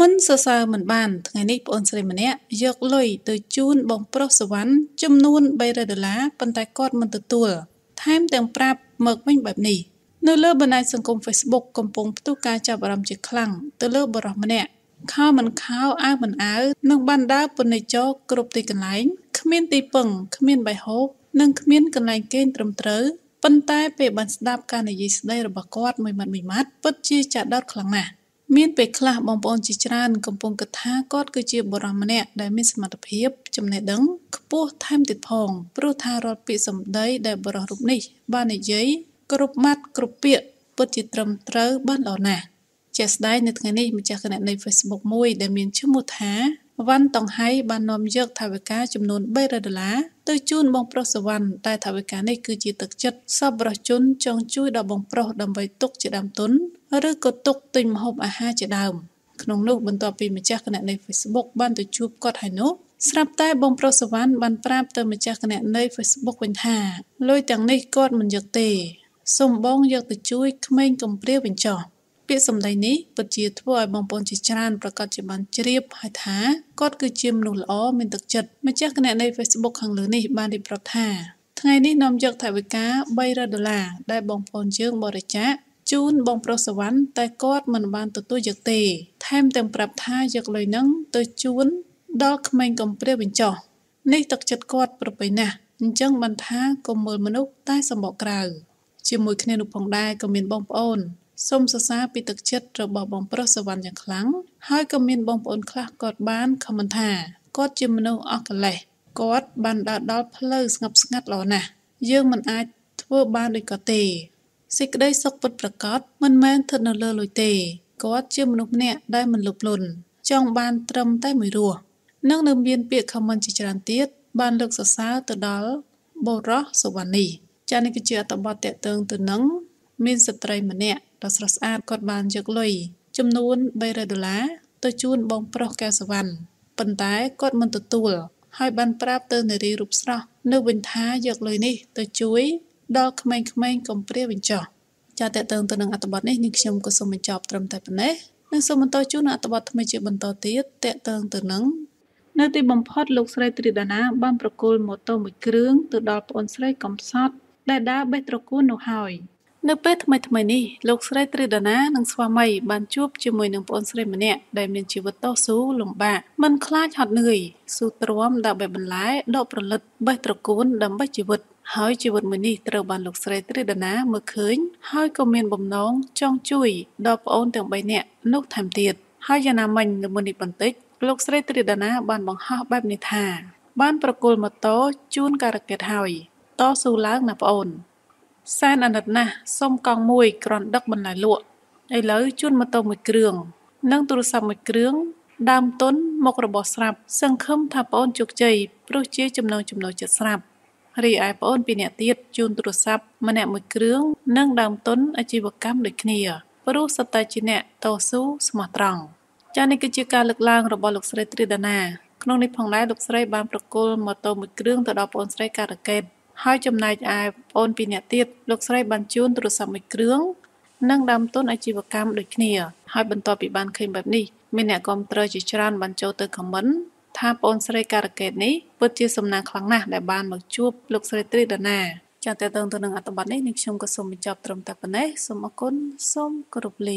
មិនសរសើរមិនបានថ្ងៃនេះប្អូនស្រីម្នាក់យកលុយទៅជូនបងប្រុសសវណ្ណចំនួន300ដុល្លារប៉ុន្តែគាត់មិនទទួលថែមទាំងប្រាប់មកវិញបែបនេះនៅលើបណ្ដាញសង្គម Facebook កំពុងផ្ទុះការចាប់អារម្មណ៍ជាខ្លាំងទៅលើបរិសម្នាក់ខោមិនខោអាវមិនអាវនឹងបានដើរពន្យាចោគ្រប់ទីកន្លែងគ្មានទីពឹងគ្មានបៃហូបនិងគ្មានកន្លែងគេងត្រឹមត្រូវប៉ុន្តែពេលបានស្ដាប់ការនិយាយស្ដីរបស់គាត់មួយម៉ាត់មួយម៉ាត់ពិតជាចាក់ដោតខ្លាំងណាស់មានពេលខ្លះបងប្អូនជាច្រើនកំពុងគិតថាគាត់គឺជាបុរសម្នាក់ដែលមានសមត្ថភាពចំណេះដឹងខ្ពស់ថែមទៀតផងព្រោះថារាល់ពាក្យសម្ដី ដែលបុរសរូបនេះ បាននិយាយគ្រប់ម៉ាត់គ្រប់ពាក្យពិតជាត្រឹមត្រូវបានល្អណាស់ជាស្ដែងនៅថ្ងៃនេះម្ចាស់គណនី Facebook មួយដែលមានឈ្មោះថាវ៉ាន់តុងហៃបាននាំយកថវិកាចំនួន300ដុល្លារទៅជូនបងប្រុសសវណ្ណតែថវិកានេះគឺជាទឹកចិត្តសប្បុរសជន ចង់ជួយដល់បងប្រុសដើម្បីទុកជាដើមទុនឬក៏ទុកទិញម្ហូបអាហារជាដើមក្នុងនោះបន្ទាប់ពីម្ចាស់គណនី Facebook បានទៅជួបគាត់ហើយនោះស្រាប់តែបងប្រុសសវណ្ណបានប្រាប់ទៅម្ចាស់គណនី Facebook វិញថាលុយទាំងនេះគាត់មិនយកទេសូមបងយកទៅជួយក្មេងកំព្រាវិញចោះពាក្យសម្ដីនេះពិតជាធ្វើឲ្យបងប្អូនជាច្រើនប្រកាសជាបានជ្រាបហើយថាគាត់គឺជាមនុស្សល្អមានទឹកចិត្តម្ចាស់គណនី Facebook ខាងលើនេះបានរៀបរាប់ថាថ្ងៃនេះនាំយកថវិកា300ដុល្លារដែលបងប្អូនយើងបរិច្ចាគជូនបងប្រុសសវណ្ណតែគាត់មិនបានទទួលយកទេថែមទាំងប្រាប់ថាយកលុយនឹងទៅជូនដល់ក្មេងកំព្រាវិញចោះនេះទឹកចិត្តគាត់ប្រពៃណាស់អញ្ចឹងបានថាកុំមើលមនុស្សតែសម្បកក្រៅជាមួយគ្នានោះផងដែរក៏មានបងប្អូនសូមសរសើរពីទឹកចិត្តរបស់បងប្រុសសវណ្ណយ៉ាងខ្លាំងហើយក៏មានបងប្អូនខ្លះគាត់បានខមមិនថាគាត់ជាមនុស្សអកលេសគាត់បានដើរដល់ផ្លូវស្ងប់ស្ងាត់ល្អណាស់យើងមិនអាចធ្វើបានដូចគាត់ទេសេចក្តីសុខពិតប្រាកដមិនមែនស្ថិតនៅលើលុយទេគាត់ជាមនុស្សម្នាក់ដែលមិនលោភលន់ចង់បានត្រឹមតែមួយរសនិងនៅមានពាក្យខមមិនជាច្រើនទៀតបានលើកសរសើរទៅដល់បរោះសវណ្ណីចានេះគឺជាអត្តបទតេតឹងទៅនឹងមានស្ត្រីម្នាក់ដ៏ស្រស់ស្អាតគាត់បានយកលុយចំនួន300ដុល្លារទៅជូនបងប្រុសកែសវណ្ណប៉ុន្តែគាត់មិនទទួល ហើយបានប្រាប់ទៅនារីរូបស្រស់នៅវិញថាយកលុយនេះទៅជួយដល់ក្មេងៗកំព្រាវិញចោះចាតទៅទៅនឹងអត្ថបទនេះនាងខ្ញុំក៏សូមបញ្ចប់ត្រឹមតែប៉ុណ្ណេះនិងសូមបន្តជូនអត្ថបទថ្មីជាបន្តទៀតតកតងទៅនឹងនៅទីបំផុតលោកស្រីត្រីដាណាបានប្រគល់ម៉ូតូមួយគ្រឿងទៅដល់ប្អូនស្រីកំសត់ដែលដើរបេះត្រកួននោះហើយនៅពេលថ្មីៗនេះលោកស្រីត្រីដណានិងស្វាមីបានជួបជាមួយនឹងប្អូនស្រីម្នាក់ដែលមានជីវិតតស៊ូលំបាកមិនខ្លាចហត់នឿយស៊ូទ្រាំដើម្បីបន្លែដកប្រលិតបេះត្រកួនដើម្បីជីវិតហើយជីវិតមួយនេះត្រូវបានលោកស្រីត្រីដណាមើលឃើញហើយក៏មានបំណងចង់ជួយដល់ប្អូនទាំង3នាក់នោះថែមទៀតហើយយ៉ាងណាមិញនៅមុននេះបន្តិចលោកស្រីត្រីដណាបានបង្ហោះបែបនេះថាបានប្រគល់ម៉ូតូជូនការកិតហើយតស៊ូឡើងណាប្អូនសែនអាណិតណាស់សុំកង់មួយក្រាន់ដឹកបន្លែលក់ឥឡូវជូនម៉ូតូមួយគ្រឿងនិងទូរស័ព្ទមួយគ្រឿងដើមទុនមករបស់ស្រាប់សង្ឃឹមថាប្អូនជោគជ័យព្រោះជាចំណងចំណូលចិត្តស្រាប់រីឯប្អូនពីរនាក់ទៀតជូនទូរស័ព្ទម្នាក់មួយគ្រឿងនិងដើមទុនអាជីវកម្មដូចគ្នា ព្រោះសតើជាអ្នកតស៊ូស្មោះត្រង់ចានេះគឺជាការលើកឡើងរបស់លោកស្រីត្រីដាណាក្នុងនេះផងដែរលោកស្រីបានប្រគល់ម៉ូតូមួយគ្រឿងទៅដល់ប្អូនស្រីការ៉ាកេតហើយចំណែកឯប្អូនពីរនាក់ទៀតលោកស្រីបានជួលទូរស័ព្ទមួយគ្រឿងនិងដើមទុនអាជីវកម្មដូចគ្នាហើយបន្ទាប់ពីបានឃើញបែបនេះមានអ្នកគាំទ្រជាច្រើនបានចូលទៅ ខមមិនថាប្អូនស្រីការកេតនេះពិតជាសំណាងខ្លាំងណាស់ដែលបានមកជួបលោកស្រីត្រីដាណាចាតទៅទៅនឹងអត្តបទនេះនឹងខ្ញុំក៏សូមបញ្ចប់ត្រឹមតែប៉ុណ្ណេះសូមអរគុណសូមគោរពលា